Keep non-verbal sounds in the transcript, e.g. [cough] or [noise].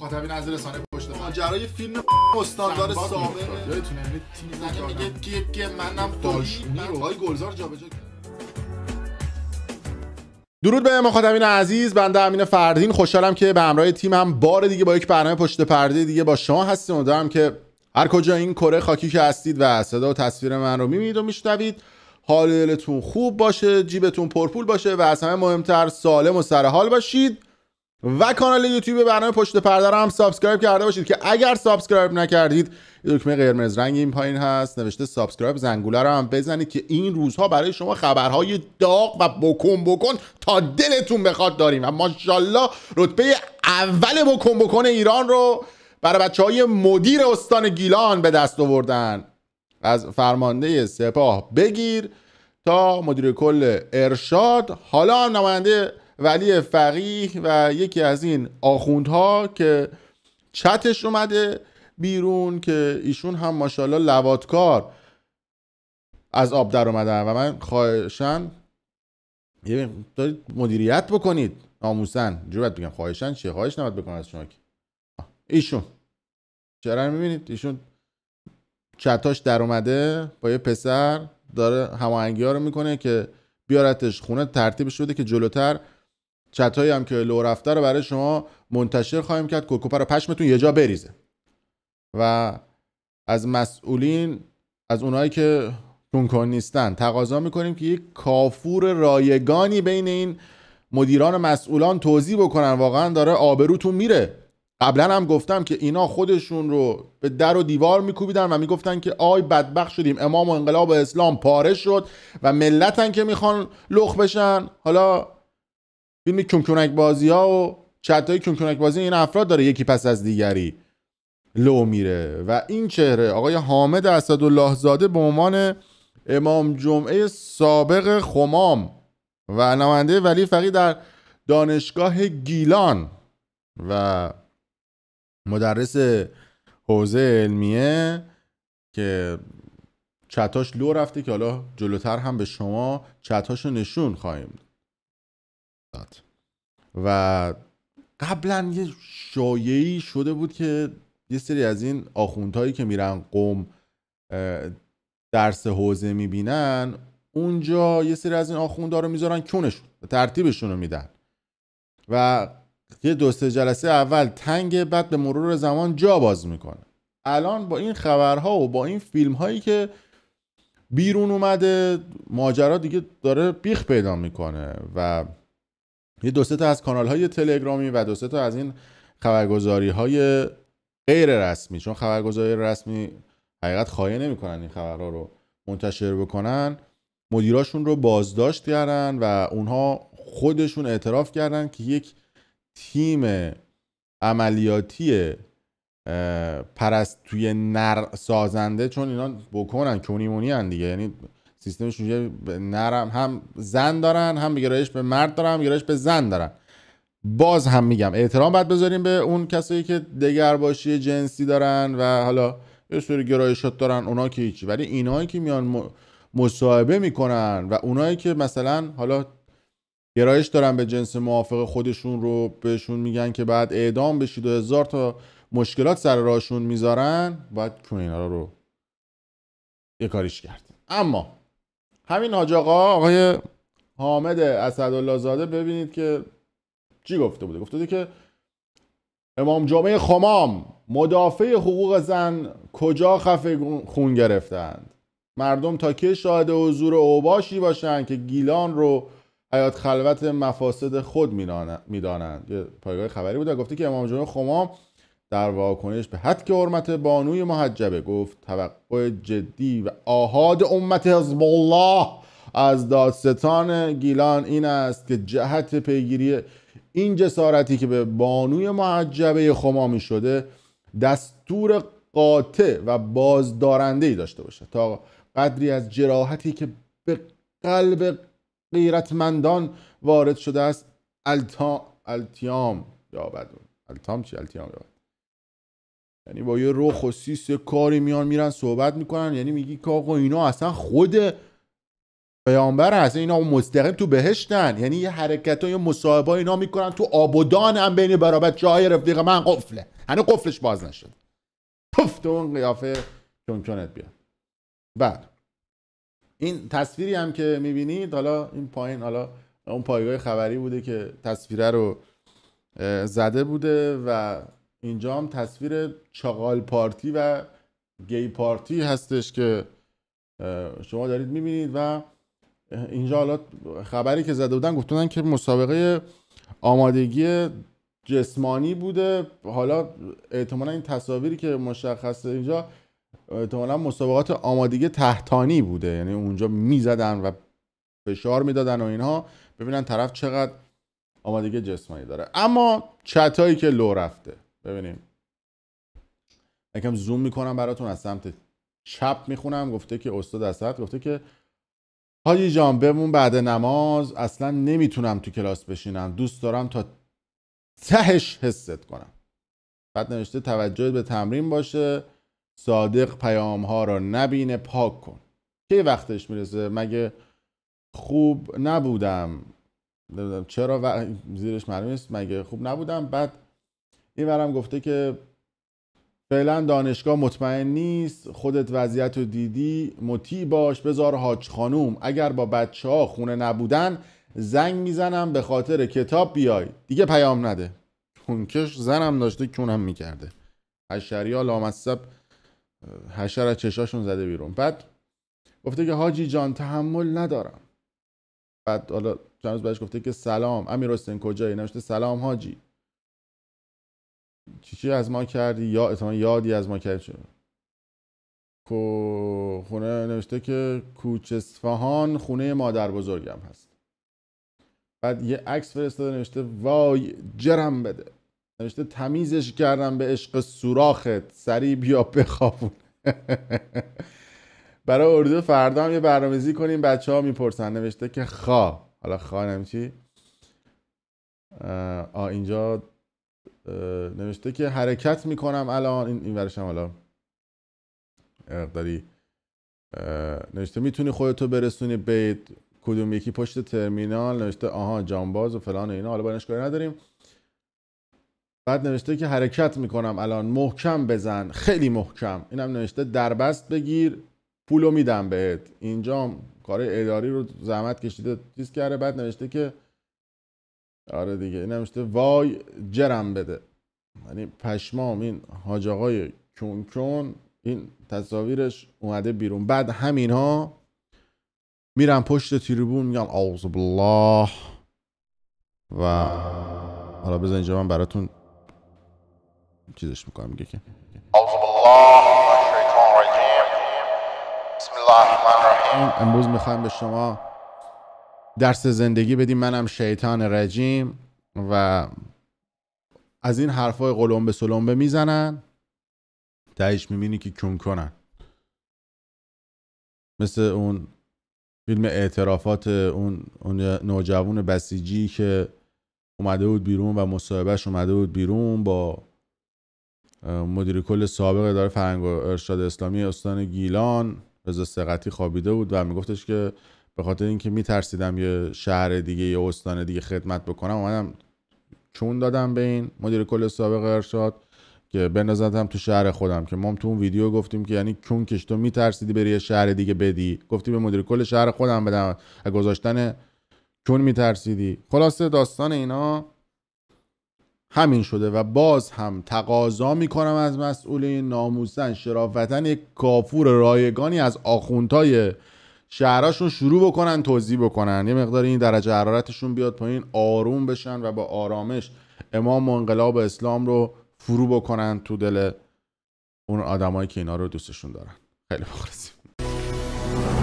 مخاطبین از رسانه پشت ماجرای فیلم استاندار سامه یعنی میگه درود به مخاطبین عزیز بنده امین فردین خوشحالم که به همراه تیم هم بار دیگه با یک برنامه پشت پرده دیگه با شما هستیم دارم که هر کجا این کره خاکی که هستید و صدا و تصویر من رو میبینید و میشنوید دلتون خوب باشه جیبتون پرپول باشه و از همه مهمتر سالم و سرحال باشید و کانال یوتیوب برنامه پشت پرده هم سابسکرایب کرده باشید که اگر سابسکرایب نکردید دکمه قرمز رنگ این پایین هست نوشته سابسکرایب زنگوله رو هم بزنید که این روزها برای شما خبرهای داغ و بکن بکن تا دلتون بخواد داریم و ماشاءالله رتبه اول بکن بکن ایران رو برای بچه های مدیر استان گیلان به دست آوردن از فرمانده سپاه بگیر تا مدیر کل ارشاد حالا نماینده ولی فقیه و یکی از این آخوندها که چتش اومده بیرون که ایشون هم ماشاءالله لواتکار از آب در و من خواهشن یه دارید مدیریت بکنید آموزن باید بگم خواهشن چه خواهش نباید بکنم از شما که ایشون چرا میبینید ایشون چتاش در اومده با یه پسر داره هماهنگی ها رو میکنه که بیارتش خونه ترتیبش بده که جلوتر چتایی هم که لو رفته رو برای شما منتشر خواهیم کرد رو پشمتون یه جا بریزه و از مسئولین از اونایی که تونکن نیستن تقاضا میکنیم که یک کافور رایگانی بین این مدیران مسئولان توضیح بکنن واقعا داره آبروتون میره قبلا هم گفتم که اینا خودشون رو به در و دیوار میکوبیدن و میگفتن که آی بدبخت شدیم امام و انقلاب اسلام پاره شد و ملتن که میخوان لخ بشن حالا فیلم کنکنک بازی ها و چت های بازی این افراد داره یکی پس از دیگری لو میره و این چهره آقای حامد اسدالله زاده به عنوان امام جمعه سابق خمام و نماینده ولی فقی در دانشگاه گیلان و مدرس حوزه علمیه که چتاش لو رفته که حالا جلوتر هم به شما چتاشو نشون خواهیم و قبلا یه شایعی شده بود که یه سری از این آخوندهایی که میرن قوم درس حوزه میبینن اونجا یه سری از این آخوندها رو میذارن کونشون ترتیبشون رو میدن و یه دو جلسه اول تنگ بعد به مرور زمان جا باز میکنه الان با این خبرها و با این فیلم هایی که بیرون اومده ماجرا دیگه داره بیخ پیدا میکنه و یه دو تا از کانال های تلگرامی و دو تا از این خبرگزاری های غیر رسمی چون خبرگزاری رسمی حقیقت خواهی نمیکنن این خبرها رو منتشر بکنن مدیراشون رو بازداشت کردن و اونها خودشون اعتراف کردن که یک تیم عملیاتی توی نر سازنده چون اینا بکنن کونیمونی هن دیگه یعنی سیستمش میگه نرم هم زن دارن هم گرایش به مرد دارن هم گرایش به زن دارن باز هم میگم احترام باید بذاریم به اون کسایی که دگرباشی جنسی دارن و حالا یه سری گرایشات دارن اونا که هیچی ولی اینایی که میان مصاحبه میکنن و اونایی که مثلا حالا گرایش دارن به جنس موافق خودشون رو بهشون میگن که بعد اعدام بشید و هزار تا مشکلات سر راهشون میذارن باید اینا رو یه کاریش کرد اما همین حاج آقا آقای حامد اسدالله زاده ببینید که چی گفته بوده گفته بوده که امام جمعه خمام مدافع حقوق زن کجا خفه خون گرفتند مردم تا که شاهد حضور اوباشی باشند که گیلان رو حیات خلوت مفاسد خود میدانند یه پایگاه خبری بوده گفته که امام جمعه خمام در واکنش به حد که حرمت بانوی محجبه گفت توقع جدی و آهاد امت حزب الله از دادستان گیلان این است که جهت پیگیری این جسارتی که به بانوی محجبه خمامی شده دستور قاطع و بازدارنده ای داشته باشه تا قدری از جراحتی که به قلب غیرتمندان وارد شده است التا... التیام یابد التام چی التیام یابد یعنی با یه رخ و سیس کاری میان میرن صحبت میکنن یعنی میگی که آقا اینا اصلا خود پیامبر هست اینا مستقیم تو بهشتن یعنی یه حرکت های مصاحبه اینا میکنن تو آبودان هم بین برابر جای رفیق من قفله هنو قفلش باز نشد پفت اون قیافه چونچونت بیاد بعد این تصویری هم که میبینید حالا این پایین حالا اون پایگاه خبری بوده که تصویره رو زده بوده و اینجا هم تصویر چغال پارتی و گی پارتی هستش که شما دارید میبینید و اینجا حالا خبری که زده بودن گفتونن که مسابقه آمادگی جسمانی بوده حالا احتمالا این تصاویری که مشخصه اینجا احتمالا مسابقات آمادگی تحتانی بوده یعنی اونجا میزدن و فشار میدادن و اینها ببینن طرف چقدر آمادگی جسمانی داره اما چتایی که لو رفته ببینیم یکم زوم میکنم براتون از سمت چپ میخونم گفته که استاد اسد گفته که حاجی جان بمون بعد نماز اصلا نمیتونم تو کلاس بشینم دوست دارم تا تهش حست کنم بعد نوشته توجه به تمرین باشه صادق پیام ها را نبینه پاک کن کی وقتش میرسه مگه خوب نبودم چرا زیرش معلوم نیست مگه خوب نبودم بعد این برم گفته که فعلا دانشگاه مطمئن نیست خودت وضعیت رو دیدی مطیع باش بذار حاج خانوم اگر با بچه ها خونه نبودن زنگ میزنم به خاطر کتاب بیای دیگه پیام نده کنکش زنم داشته کونم میکرده هشری ها لامصب حشر از چشاشون زده بیرون بعد گفته که حاجی جان تحمل ندارم بعد حالا چند روز بعدش گفته که سلام امیر رستن کجایی نوشته سلام حاجی چی از ما کردی یا یادی از ما کردی خونه نوشته که کوچ اصفهان خونه مادر بزرگم هست بعد یه عکس فرستاده نوشته وای جرم بده نوشته تمیزش کردم به عشق سوراخت سریع بیا بخوابون [laughs] برای اردو فردا هم یه برنامه‌ریزی کنیم بچه ها میپرسن نوشته که خا حالا خا یعنی چی آ اینجا نوشته که حرکت میکنم الان این, این ورشم حالا اقداری نوشته میتونی خودتو برسونی بیت کدوم یکی پشت ترمینال نوشته آها جانباز و فلان و اینا حالا بارنش کاری نداریم بعد نوشته که حرکت میکنم الان محکم بزن خیلی محکم اینم نوشته دربست بگیر پولو میدم بهت اینجا کار اداری رو زحمت کشیده چیز کرده بعد نوشته که آره دیگه این نوشته وای جرم بده یعنی پشمام این حاج آقای کون کون این تصاویرش اومده بیرون بعد همین ها میرن پشت تریبون میگن اعوذ بالله و حالا بزن اینجا من براتون چیزش میکنم میگه که اعوذ بالله الشیطان بسم الله الرحمن الرحیم امروز میخوایم به شما درس زندگی بدیم منم شیطان رجیم و از این حرفای قلم به به میزنن تهش میبینی که کن کنن مثل اون فیلم اعترافات اون, اون نوجوان بسیجی که اومده بود بیرون و مصاحبهش اومده بود بیرون با مدیر کل سابق اداره فرهنگ و ارشاد اسلامی استان گیلان رضا سقطی خوابیده بود و میگفتش که به خاطر اینکه میترسیدم یه شهر دیگه یه استان دیگه خدمت بکنم اومدم چون دادم به این مدیر کل سابق ارشاد که بندازتم تو شهر خودم که ما تو اون ویدیو گفتیم که یعنی چون کش تو میترسیدی بری یه شهر دیگه بدی گفتی به مدیر کل شهر خودم بدم گذاشتن چون میترسیدی خلاصه داستان اینا همین شده و باز هم تقاضا میکنم از مسئولین ناموسن شرافتن یک کافور رایگانی از آخوندهای شهراشون شروع بکنن توضیح بکنن یه مقدار این درجه حرارتشون بیاد پایین آروم بشن و با آرامش امام و انقلاب اسلام رو فرو بکنن تو دل اون آدمایی که اینا رو دوستشون دارن خیلی مخلصیم